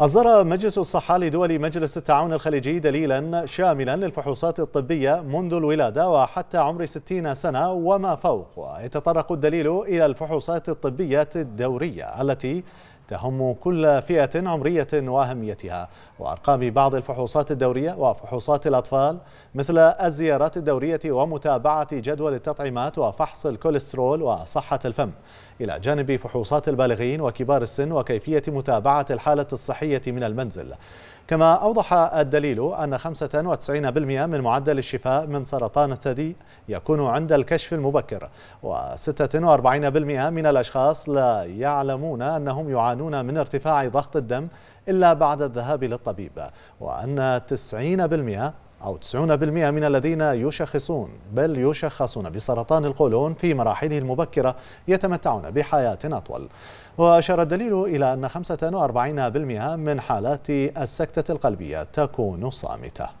أصدر مجلس الصحة لدول مجلس التعاون الخليجي دليلا شاملا للفحوصات الطبية منذ الولادة وحتى عمر 60 سنة وما فوق ويتطرق الدليل إلى الفحوصات الطبية الدورية التي تهم كل فئة عمرية وأهميتها وأرقام بعض الفحوصات الدورية وفحوصات الأطفال مثل الزيارات الدورية ومتابعة جدول التطعيمات وفحص الكوليسترول وصحة الفم إلى جانب فحوصات البالغين وكبار السن وكيفية متابعة الحالة الصحية من المنزل كما أوضح الدليل أن 95% من معدل الشفاء من سرطان الثدي يكون عند الكشف المبكر و46% من الأشخاص لا يعلمون أنهم يعانون من ارتفاع ضغط الدم إلا بعد الذهاب للطبيب وأن 90% أو 90% من الذين يشخصون بل يشخصون بسرطان القولون في مراحله المبكرة يتمتعون بحياة أطول وأشار الدليل إلى أن 45% من حالات السكتة القلبية تكون صامتة